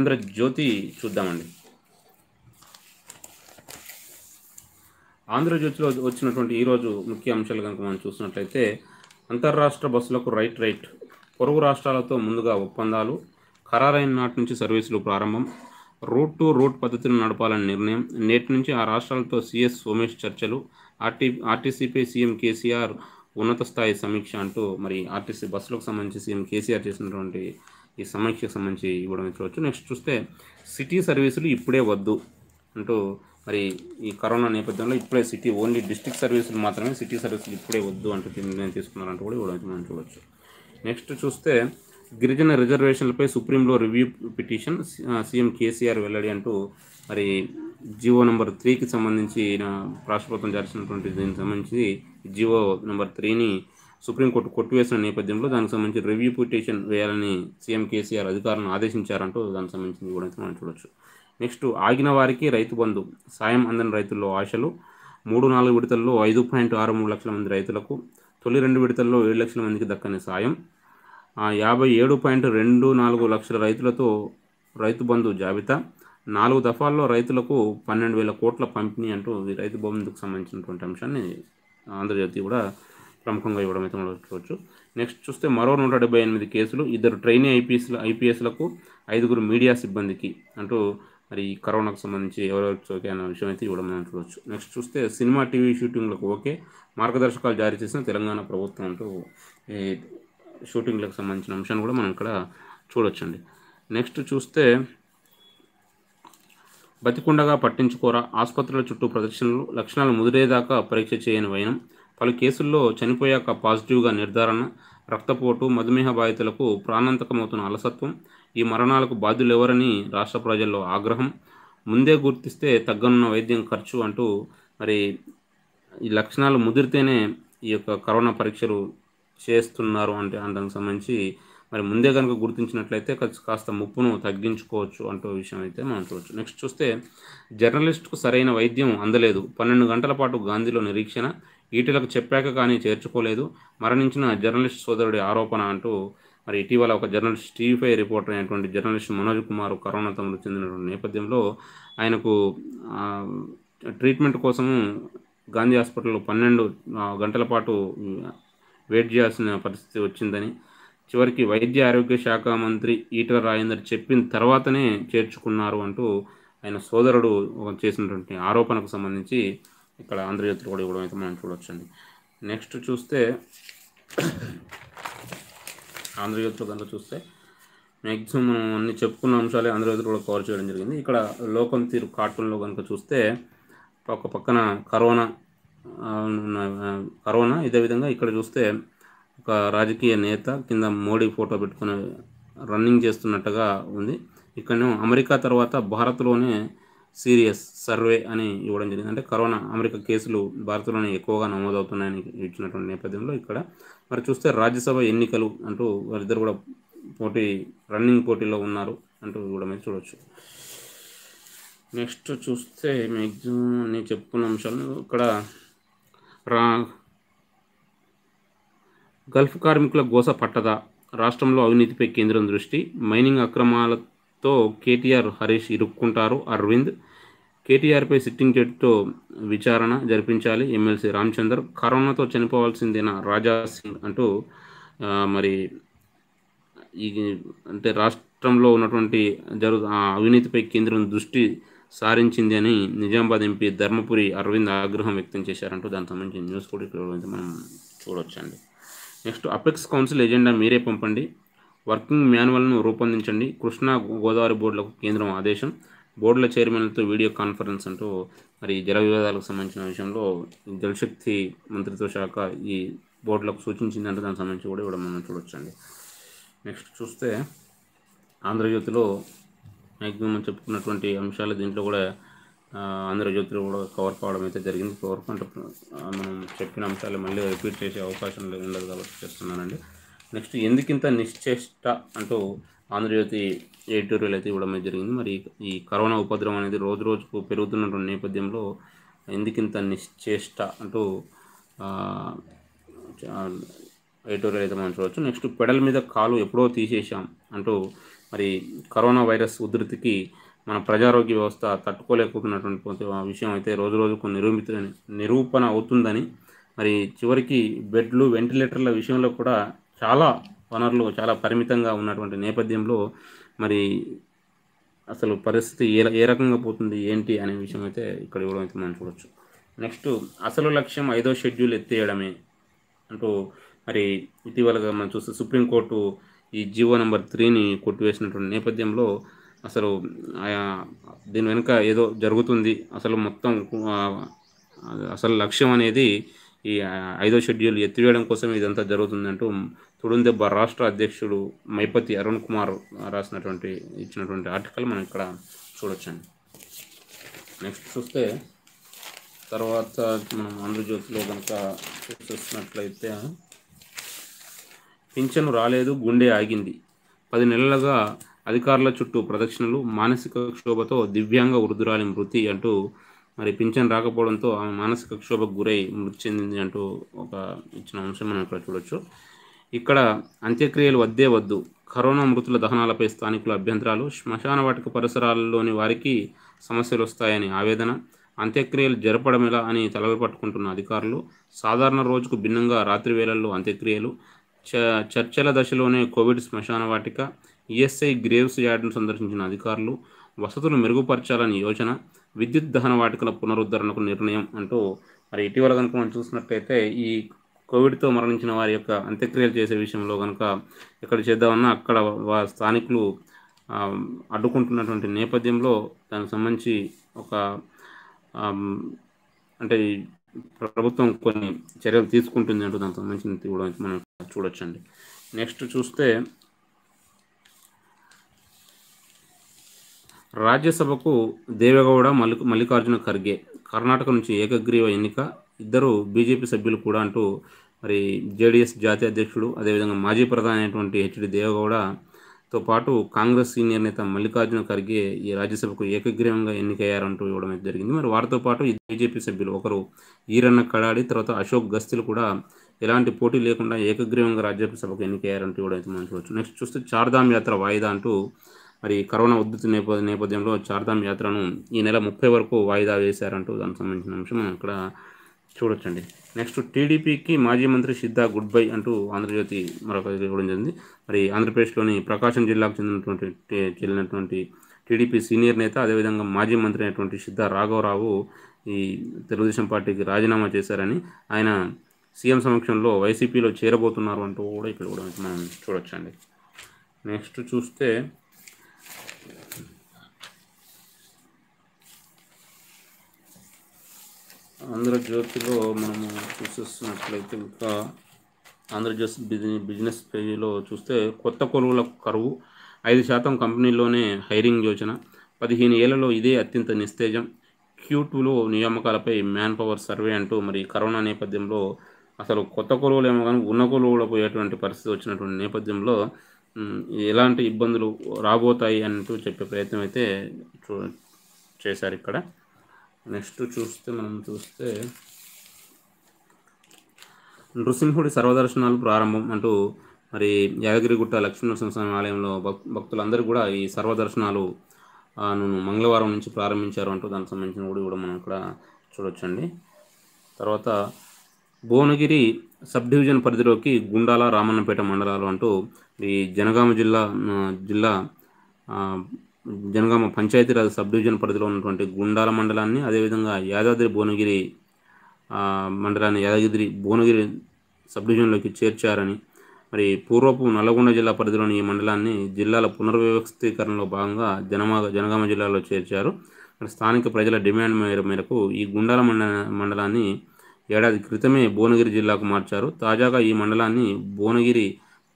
ఆంధ్రజ్యోతి చూద్దామండి ఆంధ్రజ్యోతిలో వచ్చినటువంటి ఈరోజు ముఖ్య అంశాలు కనుక మనం చూసినట్లయితే అంతర్రాష్ట్ర బస్సులకు రైట్ రైట్ పొరుగు రాష్ట్రాలతో ముందుగా ఒప్పందాలు ఖరారైన నాటి నుంచి సర్వీసులు ప్రారంభం రూట్ టు రూట్ పద్ధతిని నడపాలని నిర్ణయం నేటి నుంచి ఆ రాష్ట్రాలతో సిఎస్ సోమేష్ చర్చలు ఆర్టీ ఆర్టీసీపై సీఎం కేసీఆర్ ఉన్నత స్థాయి సమీక్ష అంటూ మరి ఆర్టీసీ బస్సులకు సంబంధించి సీఎం కేసీఆర్ చేసినటువంటి ఈ సమీక్షకు సంబంధించి ఇవ్వడం చూడవచ్చు నెక్స్ట్ చూస్తే సిటీ సర్వీసులు ఇప్పుడే వద్దు అంటూ మరి ఈ కరోనా నేపథ్యంలో ఇప్పుడే సిటీ ఓన్లీ డిస్టిక్ సర్వీసులు మాత్రమే సిటీ సర్వీసులు ఇప్పుడే వద్దు అంటూ నిర్ణయం తీసుకున్నారంటూ కూడా ఇవ్వడానికి మనం చూడవచ్చు నెక్స్ట్ చూస్తే గిరిజన రిజర్వేషన్లపై సుప్రీంలో రివ్యూ పిటిషన్ సీఎం కేసీఆర్ వెల్లడి అంటూ మరి జివో నెంబర్ త్రీకి సంబంధించి రాష్ట్ర ప్రభుత్వం జరిచినటువంటి దీనికి సంబంధించి జివో నెంబర్ త్రీని సుప్రీంకోర్టు కొట్టివేసిన నేపథ్యంలో దానికి సంబంధించి రివ్యూ పిటిషన్ వేయాలని సీఎం కేసీఆర్ అధికారులను ఆదేశించారంటూ దానికి సంబంధించింది కూడా మనం చూడొచ్చు నెక్స్ట్ ఆగిన వారికి రైతు బంధు సాయం అందని రైతుల్లో ఆశలు మూడు నాలుగు విడతల్లో ఐదు పాయింట్ ఆరు మూడు లక్షల మంది రైతులకు తొలి రెండు విడతల్లో ఏడు లక్షల మందికి దక్కని సాయం యాభై ఏడు పాయింట్ రెండు నాలుగు లక్షల రైతులతో రైతు బంధు జాబితా నాలుగు దఫాల్లో రైతులకు పన్నెండు వేల కోట్ల పంపిణీ అంటూ రైతు బంధుకు సంబంధించినటువంటి అంశాన్ని ఆంధ్రజ్యోతి కూడా ప్రముఖంగా ఇవ్వడం అయితే మనం చూడవచ్చు నెక్స్ట్ చూస్తే మరో నూట డెబ్బై ఎనిమిది కేసులు ఇద్దరు ట్రైనీ ఐపీఎస్ ఐపీఎస్లకు ఐదుగురు మీడియా సిబ్బందికి అంటూ మరి కరోనాకు సంబంధించి ఎవరెవరికి ఓకే అన్న విషయం అయితే ఇవ్వడం మనం చూడవచ్చు నెక్స్ట్ చూస్తే సినిమా టీవీ షూటింగ్లకు ఓకే మార్గదర్శకాలు జారీ చేసిన తెలంగాణ ప్రభుత్వం అంటూ ఈ షూటింగ్లకు సంబంధించిన అంశాన్ని కూడా మనం ఇక్కడ చూడొచ్చండి నెక్స్ట్ చూస్తే బతికుండగా పట్టించుకోరా ఆసుపత్రుల చుట్టూ ప్రదర్శనలు లక్షణాలు ముదిరేదాకా పరీక్ష చేయని వైనం పలు కేసుల్లో చనిపోయాక పాజిటివ్గా నిర్ధారణ రక్తపోటు మధుమేహ బాధితులకు ప్రాణాంతకమవుతున్న అలసత్వం ఈ మరణాలకు బాధ్యులెవరని రాష్ట్ర ప్రజల్లో ఆగ్రహం ముందే గుర్తిస్తే తగ్గనున్న వైద్యం ఖర్చు అంటూ మరి ఈ లక్షణాలు ముదిరితేనే ఈ యొక్క కరోనా పరీక్షలు చేస్తున్నారు అంటే అందుకు సంబంధించి మరి ముందే కనుక గుర్తించినట్లయితే కాస్త ముప్పును తగ్గించుకోవచ్చు అంటూ విషయం అయితే మనం చూడవచ్చు నెక్స్ట్ చూస్తే జర్నలిస్ట్కు సరైన వైద్యం అందలేదు పన్నెండు గంటల పాటు గాంధీలో నిరీక్షణ ఈటీలకు చెప్పాక కానీ చేర్చుకోలేదు మరణించిన జర్నలిస్ట్ సోదరుడి ఆరోపణ అంటూ మరి ఇటీవల ఒక జర్నలిస్ట్ టీవీఫై రిపోర్టర్ అయినటువంటి జర్నలిస్ట్ మనోజ్ కుమార్ కరోనాతో మృతి చెందినటువంటి నేపథ్యంలో ఆయనకు ట్రీట్మెంట్ కోసం గాంధీ హాస్పిటల్లో పన్నెండు గంటల పాటు వెయిట్ చేయాల్సిన పరిస్థితి వచ్చిందని చివరికి వైద్య ఆరోగ్య శాఖ మంత్రి ఈటల రాజేందర్ చెప్పిన తర్వాతనే చేర్చుకున్నారు అంటూ ఆయన సోదరుడు చేసినటువంటి ఆరోపణకు సంబంధించి ఇక్కడ ఆంధ్రజ్యోతులు కూడా ఇవ్వడం అయితే మనం చూడొచ్చండి నెక్స్ట్ చూస్తే ఆంధ్రజ్యోతులు కనుక చూస్తే మ్యాక్సిమం అన్ని చెప్పుకున్న అంశాలే ఆంధ్రజ్యోతులు కూడా కవర్ చేయడం జరిగింది ఇక్కడ లోకం తీరు కార్టూన్లో కనుక చూస్తే ఒక పక్కన కరోనా కరోనా ఇదే విధంగా ఇక్కడ చూస్తే ఒక రాజకీయ నేత కింద మోడీ ఫోటో పెట్టుకుని రన్నింగ్ చేస్తున్నట్టుగా ఉంది ఇక్కడ అమెరికా తర్వాత భారత్లోనే సీరియస్ సర్వే అని ఇవ్వడం జరిగింది అంటే కరోనా అమెరికా కేసులు భారత్లోనే ఎక్కువగా నమోదవుతున్నాయని ఇచ్చినటువంటి నేపథ్యంలో ఇక్కడ మరి చూస్తే రాజ్యసభ ఎన్నికలు అంటూ వారిద్దరు కూడా పోటీ రన్నింగ్ పోటీలో ఉన్నారు అంటూ కూడా మీరు చూడవచ్చు నెక్స్ట్ చూస్తే మ్యాక్సిమం నేను చెప్పుకున్న అంశాలు ఇక్కడ రా గల్ఫ్ కార్మికుల గోస పట్టదా రాష్ట్రంలో అవినీతిపై కేంద్రం దృష్టి మైనింగ్ అక్రమాల తో కేటీఆర్ హరీష్ ఇరుక్కుంటారు అరవింద్ కేటీఆర్పై సిట్టింగ్ జడ్జితో విచారణ జరిపించాలి ఎమ్మెల్సీ రామచందర్ కరోనాతో చనిపోవాల్సిందేనా రాజా సింగ్ అంటూ మరి ఈ అంటే రాష్ట్రంలో ఉన్నటువంటి జరు అవినీతిపై కేంద్రం దృష్టి సారించింది అని నిజామాబాద్ ఎంపీ ధర్మపురి అరవింద్ ఆగ్రహం వ్యక్తం చేశారంటూ దానికి సంబంధించిన న్యూస్ కూడా ఇక్కడ మనం చూడొచ్చండి నెక్స్ట్ అపెక్స్ కౌన్సిల్ ఎజెండా మీరే పంపండి వర్కింగ్ మాన్యువల్ను రూపొందించండి కృష్ణా గోదావరి బోర్డులకు కేంద్రం ఆదేశం బోర్డుల చైర్మన్లతో వీడియో కాన్ఫరెన్స్ అంటూ మరి జల వివాదాలకు సంబంధించిన విషయంలో జలశక్తి మంత్రిత్వ శాఖ ఈ బోర్డులకు అంటే దానికి సంబంధించి కూడా ఇవ్వడం మనం చూడొచ్చండి నెక్స్ట్ చూస్తే ఆంధ్రజ్యోతిలో మ్యాక్సిమం చెప్పుకున్నటువంటి అంశాలు దీంట్లో కూడా ఆంధ్రజ్యోతిలో కూడా కవర్ కావడం అయితే జరిగింది కవర్ అంటే మనం చెప్పిన అంశాలు మళ్ళీ రిపీట్ చేసే అవకాశం ఉండదు కాబట్టి చేస్తున్నానండి నెక్స్ట్ ఎందుకింత నిశ్చేష్ట అంటూ ఆంధ్రజ్యోతి ఎడిటోరియల్ అయితే ఇవ్వడం జరిగింది మరి ఈ కరోనా ఉపద్రవం అనేది రోజు రోజుకు పెరుగుతున్నటువంటి నేపథ్యంలో ఎందుకింత నిశ్చేష్ట అంటూ ఎడిటోరియల్ అయితే మనం చూడవచ్చు నెక్స్ట్ పెడల్ మీద కాలు ఎప్పుడో తీసేసాం అంటూ మరి కరోనా వైరస్ ఉధృతికి మన ప్రజారోగ్య వ్యవస్థ తట్టుకోలేకపోతున్నటువంటి విషయం అయితే రోజు రోజుకు నిరూపిత నిరూపణ అవుతుందని మరి చివరికి బెడ్లు వెంటిలేటర్ల విషయంలో కూడా చాలా వనరులు చాలా పరిమితంగా ఉన్నటువంటి నేపథ్యంలో మరి అసలు పరిస్థితి ఏ ఏ రకంగా పోతుంది ఏంటి అనే విషయం అయితే ఇక్కడ ఇవ్వడం అయితే మనం చూడొచ్చు నెక్స్ట్ అసలు లక్ష్యం ఐదో షెడ్యూల్ ఎత్తేయడమే అంటూ మరి ఇటీవలగా మనం చూస్తే సుప్రీంకోర్టు ఈ జీవో నెంబర్ త్రీని కొట్టివేసినటువంటి నేపథ్యంలో అసలు దీని వెనుక ఏదో జరుగుతుంది అసలు మొత్తం అసలు లక్ష్యం అనేది ఈ ఐదో షెడ్యూల్ ఎత్తివేయడం కోసం ఇదంతా జరుగుతుందంటూ తుడుందెబ్బ రాష్ట్ర అధ్యక్షుడు మైపతి అరుణ్ కుమార్ రాసినటువంటి ఇచ్చినటువంటి ఆర్టికల్ మనం ఇక్కడ చూడొచ్చండి నెక్స్ట్ చూస్తే తర్వాత మనం ఆంధ్రజ్యోతిలో కనుక చూస్తున్నట్లయితే పింఛను రాలేదు గుండె ఆగింది పది నెలలుగా అధికారుల చుట్టూ ప్రదక్షిణలు మానసిక క్షోభతో దివ్యాంగ వృద్ధురాలి మృతి అంటూ మరి పింఛన్ రాకపోవడంతో ఆమె మానసిక క్షోభకు గురై మృతి చెందింది అంటూ ఒక ఇచ్చిన అంశం మనం ఇక్కడ చూడొచ్చు ఇక్కడ అంత్యక్రియలు వద్దే వద్దు కరోనా మృతుల దహనాలపై స్థానికుల అభ్యంతరాలు శ్మశాన వాటిక పరిసరాల్లోని వారికి సమస్యలు వస్తాయని ఆవేదన అంత్యక్రియలు జరపడమేలా అని తలలు పట్టుకుంటున్న అధికారులు సాధారణ రోజుకు భిన్నంగా రాత్రి వేళల్లో అంత్యక్రియలు చ చర్చల దశలోనే కోవిడ్ శ్మశాన వాటిక ఈఎస్ఐ గ్రేవ్స్ యార్డ్ను సందర్శించిన అధికారులు వసతులు మెరుగుపరచాలని యోచన విద్యుత్ దహన వాటికల పునరుద్ధరణకు నిర్ణయం అంటూ మరి ఇటీవల కనుక మనం చూసినట్లయితే ఈ కోవిడ్తో మరణించిన వారి యొక్క అంత్యక్రియలు చేసే విషయంలో కనుక ఇక్కడ చేద్దామన్నా అక్కడ స్థానికులు అడ్డుకుంటున్నటువంటి నేపథ్యంలో దానికి సంబంధించి ఒక అంటే ప్రభుత్వం కొన్ని చర్యలు తీసుకుంటుంది అంటూ దానికి సంబంధించి కూడా మనం చూడొచ్చండి నెక్స్ట్ చూస్తే రాజ్యసభకు దేవేగౌడ మల్లి మల్లికార్జున ఖర్గే కర్ణాటక నుంచి ఏకగ్రీవ ఎన్నిక ఇద్దరు బీజేపీ సభ్యులు కూడా అంటూ మరి జేడీఎస్ జాతీయ అధ్యక్షుడు అదేవిధంగా మాజీ ప్రధాని అయినటువంటి హెచ్డి దేవగౌడతో పాటు కాంగ్రెస్ సీనియర్ నేత మల్లికార్జున ఖర్గే ఈ రాజ్యసభకు ఏకగ్రీవంగా ఎన్నికయ్యారంటూ ఇవ్వడం జరిగింది మరి వారితో పాటు బీజేపీ సభ్యులు ఒకరు ఈరన్న కడాడి తర్వాత అశోక్ గస్తీలు కూడా ఎలాంటి పోటీ లేకుండా ఏకగ్రీవంగా రాజ్యసభకు ఎన్నికయ్యారంటూ ఇవ్వడం అయితే మనం చూడవచ్చు నెక్స్ట్ చూస్తే చార్ధామ్ యాత్ర వాయిదా అంటూ మరి కరోనా ఉద్ధృతి నేపథ్య నేపథ్యంలో చార్ధామ్ యాత్రను ఈ నెల ముప్పై వరకు వాయిదా వేశారంటూ దానికి సంబంధించిన అంశం ఇక్కడ చూడొచ్చండి నెక్స్ట్ టీడీపీకి మాజీ మంత్రి సిద్ధా గుడ్ బై అంటూ ఆంధ్రజ్యోతి మరొక ఇవ్వడం జరిగింది మరి ఆంధ్రప్రదేశ్లోని ప్రకాశం జిల్లాకు చెందినటువంటి చెందినటువంటి టీడీపీ సీనియర్ నేత అదేవిధంగా మాజీ మంత్రి అయినటువంటి సిద్ధా రాఘవరావు ఈ తెలుగుదేశం పార్టీకి రాజీనామా చేశారని ఆయన సీఎం సమక్షంలో వైసీపీలో చేరబోతున్నారు అంటూ కూడా ఇక్కడ కూడా మనం చూడొచ్చండి నెక్స్ట్ చూస్తే ఆంధ్రజ్యోతిలో మనము చూసేస్తున్నట్లయితే ఇంకా ఆంధ్రజ్యోతి బిజినెస్ బిజినెస్ పేజీలో చూస్తే కొత్త కొలువుల కరువు ఐదు శాతం కంపెనీలోనే హైరింగ్ యోచన పదిహేను ఏళ్లలో ఇదే అత్యంత నిస్తేజం క్యూ టూలో నియామకాలపై మ్యాన్ పవర్ సర్వే అంటూ మరి కరోనా నేపథ్యంలో అసలు కొత్త కొలువులు ఏమో కానీ ఉన్న కొలువులు పోయేటువంటి పరిస్థితి వచ్చినటువంటి నేపథ్యంలో ఎలాంటి ఇబ్బందులు రాబోతాయి అంటూ చెప్పే ప్రయత్నం అయితే చేశారు ఇక్కడ నెక్స్ట్ చూస్తే మనం చూస్తే నృసింహుడి సర్వదర్శనాలు ప్రారంభం అంటూ మరి యాదగిరిగుట్ట స్వామి ఆలయంలో భక్తులందరూ కూడా ఈ సర్వదర్శనాలు మంగళవారం నుంచి ప్రారంభించారు అంటూ దానికి సంబంధించిన కూడా కూడా మనం ఇక్కడ చూడొచ్చండి తర్వాత భువనగిరి సబ్ డివిజన్ పరిధిలోకి గుండాల రామన్నపేట మండలాలు అంటూ ఈ జనగామ జిల్లా జిల్లా జనగామ పంచాయతీరాజ్ సబ్ డివిజన్ పరిధిలో ఉన్నటువంటి గుండాల మండలాన్ని అదేవిధంగా యాదాద్రి భువనగిరి మండలాన్ని యాదగిరి భువనగిరి సబ్ డివిజన్లోకి చేర్చారని మరి పూర్వపు నల్గొండ జిల్లా పరిధిలోని ఈ మండలాన్ని జిల్లాల పునర్వ్యవస్థీకరణలో భాగంగా జనమా జనగామ జిల్లాలో చేర్చారు మరి స్థానిక ప్రజల డిమాండ్ మేర మేరకు ఈ గుండాల మండలాన్ని ఏడాది క్రితమే భువనగిరి జిల్లాకు మార్చారు తాజాగా ఈ మండలాన్ని భువనగిరి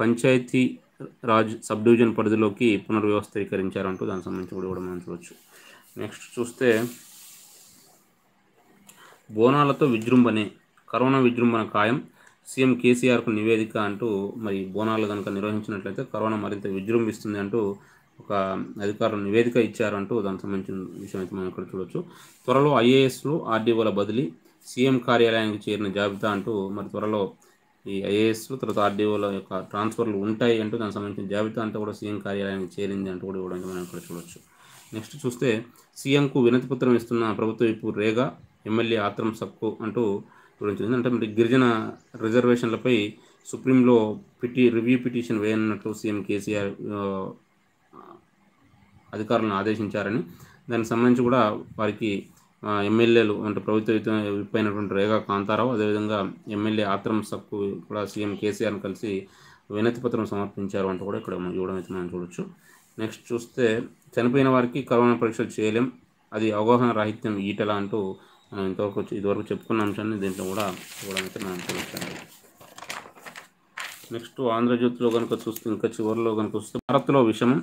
పంచాయతీ రాజ్ సబ్ డివిజన్ పరిధిలోకి పునర్వ్యవస్థీకరించారంటూ దానికి సంబంధించి కూడా మనం చూడవచ్చు నెక్స్ట్ చూస్తే బోనాలతో విజృంభణే కరోనా విజృంభణ ఖాయం సీఎం కేసీఆర్కు నివేదిక అంటూ మరి బోనాలు కనుక నిర్వహించినట్లయితే కరోనా మరింత విజృంభిస్తుంది అంటూ ఒక అధికారులు నివేదిక ఇచ్చారంటూ దానికి సంబంధించిన విషయం అయితే మనం ఇక్కడ చూడవచ్చు త్వరలో ఐఏఎస్లు ఆర్డీఓల బదిలీ సీఎం కార్యాలయానికి చేరిన జాబితా అంటూ మరి త్వరలో ఈ ఐఏఎస్ తర్వాత ఆర్డీఓల యొక్క ట్రాన్స్ఫర్లు ఉంటాయి అంటూ దానికి సంబంధించిన జాబితా అంతా కూడా సీఎం కార్యాలయానికి చేరింది అంటూ కూడా ఇవ్వడం మనం ఇక్కడ చూడొచ్చు నెక్స్ట్ చూస్తే సీఎంకు వినతిపత్రం ఇస్తున్న ప్రభుత్వం ఇప్పుడు రేగా ఎమ్మెల్యే ఆత్రం సక్కు అంటూ గురించి అంటే మరి గిరిజన రిజర్వేషన్లపై సుప్రీంలో పిటి రివ్యూ పిటిషన్ వేయనున్నట్లు సీఎం కేసీఆర్ అధికారులను ఆదేశించారని దానికి సంబంధించి కూడా వారికి ఎమ్మెల్యేలు అంటే ప్రభుత్వ అయినటువంటి రేగా కాంతారావు అదేవిధంగా ఎమ్మెల్యే ఆత్రం సక్కు కూడా సీఎం కేసీఆర్ని కలిసి వినతి పత్రం సమర్పించారు అంటూ కూడా ఇక్కడ ఇవ్వడం అయితే మనం చూడొచ్చు నెక్స్ట్ చూస్తే చనిపోయిన వారికి కరోనా పరీక్షలు చేయలేం అది అవగాహన రాహిత్యం ఈటలా అంటూ మనం ఇంతవరకు ఇదివరకు చెప్పుకున్న అంశాన్ని దీంట్లో కూడా ఇవ్వడం అయితే మనం చూడొచ్చు నెక్స్ట్ ఆంధ్రజ్యోతిలో కనుక చూస్తే ఇంకా చివరిలో కనుక చూస్తే భారత్లో విషమం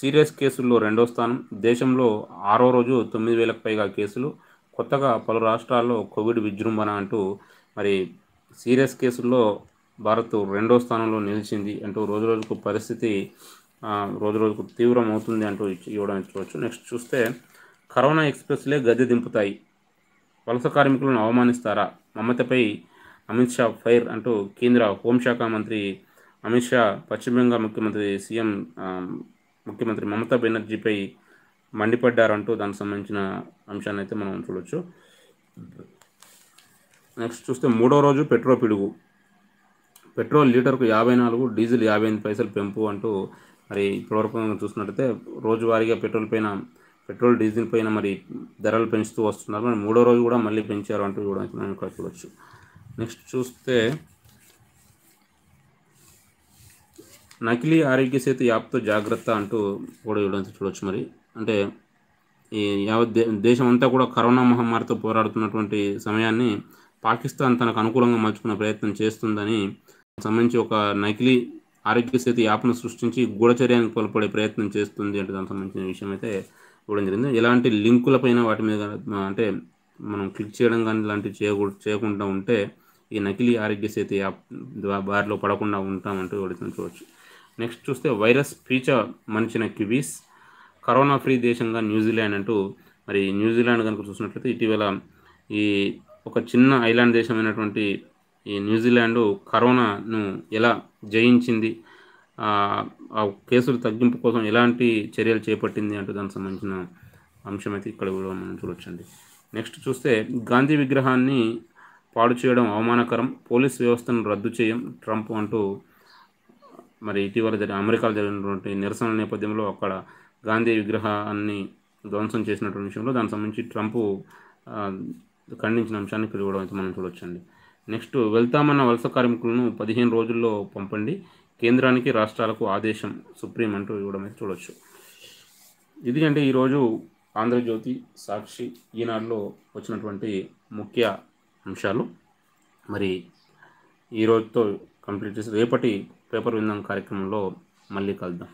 సీరియస్ కేసుల్లో రెండో స్థానం దేశంలో ఆరో రోజు తొమ్మిది వేలకు పైగా కేసులు కొత్తగా పలు రాష్ట్రాల్లో కోవిడ్ విజృంభణ అంటూ మరి సీరియస్ కేసుల్లో భారత్ రెండో స్థానంలో నిలిచింది అంటూ రోజు రోజుకు పరిస్థితి రోజు రోజుకు తీవ్రం అవుతుంది అంటూ ఇవ్వడం చూడవచ్చు నెక్స్ట్ చూస్తే కరోనా ఎక్స్ప్రెస్లే గద్దె దింపుతాయి వలస కార్మికులను అవమానిస్తారా మమతపై అమిత్ షా ఫైర్ అంటూ కేంద్ర హోంశాఖ మంత్రి అమిత్ షా పశ్చిమ బెంగాల్ ముఖ్యమంత్రి సీఎం ముఖ్యమంత్రి మమతా బెనర్జీపై మండిపడ్డారంటూ దానికి సంబంధించిన అంశాన్ని అయితే మనం చూడవచ్చు నెక్స్ట్ చూస్తే మూడో రోజు పెట్రోల్ పిడుగు పెట్రోల్ లీటర్కు యాభై నాలుగు డీజిల్ యాభై ఎనిమిది పైసలు పెంపు అంటూ మరి ఇప్పటివరకు చూసినట్టయితే రోజువారీగా పెట్రోల్ పైన పెట్రోల్ డీజిల్ పైన మరి ధరలు పెంచుతూ వస్తున్నారు మరి మూడో రోజు కూడా మళ్ళీ పెంచారు అంటూ కూడా మనం ఇక్కడ చూడవచ్చు నెక్స్ట్ చూస్తే నకిలీ ఆరోగ్య సేతు యాప్తో జాగ్రత్త అంటూ కూడా ఇవ్వడం చూడవచ్చు మరి అంటే ఈ యావత్ దేశం అంతా కూడా కరోనా మహమ్మారితో పోరాడుతున్నటువంటి సమయాన్ని పాకిస్తాన్ తనకు అనుకూలంగా మలుచుకునే ప్రయత్నం చేస్తుందని సంబంధించి ఒక నకిలీ ఆరోగ్య సేతు యాప్ను సృష్టించి గూఢచర్యానికి పాల్పడే ప్రయత్నం చేస్తుంది అంటే దానికి సంబంధించిన విషయం అయితే ఇవ్వడం జరిగింది ఇలాంటి లింకులపైన వాటి మీద అంటే మనం క్లిక్ చేయడం కానీ ఇలాంటివి చేయకూ చేయకుండా ఉంటే ఈ నకిలీ ఆరోగ్య సేతు యాప్ బారిలో పడకుండా ఉంటామంటూ ఇవ్వడం చూడవచ్చు నెక్స్ట్ చూస్తే వైరస్ పీచ మంచిన కివీస్ కరోనా ఫ్రీ దేశంగా న్యూజిలాండ్ అంటూ మరి న్యూజిలాండ్ కనుక చూసినట్లయితే ఇటీవల ఈ ఒక చిన్న ఐలాండ్ దేశమైనటువంటి ఈ న్యూజిలాండు కరోనాను ఎలా జయించింది ఆ కేసులు తగ్గింపు కోసం ఎలాంటి చర్యలు చేపట్టింది అంటూ దానికి సంబంధించిన అంశం అయితే ఇక్కడ కూడా మనం చూడొచ్చండి నెక్స్ట్ చూస్తే గాంధీ విగ్రహాన్ని పాడు చేయడం అవమానకరం పోలీస్ వ్యవస్థను రద్దు చేయం ట్రంప్ అంటూ మరి ఇటీవల జరిగిన అమెరికాలో జరిగినటువంటి నిరసనల నేపథ్యంలో అక్కడ గాంధీ విగ్రహాన్ని ధ్వంసం చేసినటువంటి విషయంలో దానికి సంబంధించి ట్రంప్ ఖండించిన అంశాన్ని పిలువడం అయితే మనం చూడొచ్చండి నెక్స్ట్ వెళ్తామన్న వలస కార్మికులను పదిహేను రోజుల్లో పంపండి కేంద్రానికి రాష్ట్రాలకు ఆదేశం సుప్రీం అంటూ ఇవ్వడం అయితే చూడవచ్చు ఇది అంటే ఈరోజు ఆంధ్రజ్యోతి సాక్షి ఈనాడులో వచ్చినటువంటి ముఖ్య అంశాలు మరి ఈరోజుతో కంప్లీట్ చేసి రేపటి పేపర్ విందాం కార్యక్రమంలో మళ్ళీ కలుద్దాం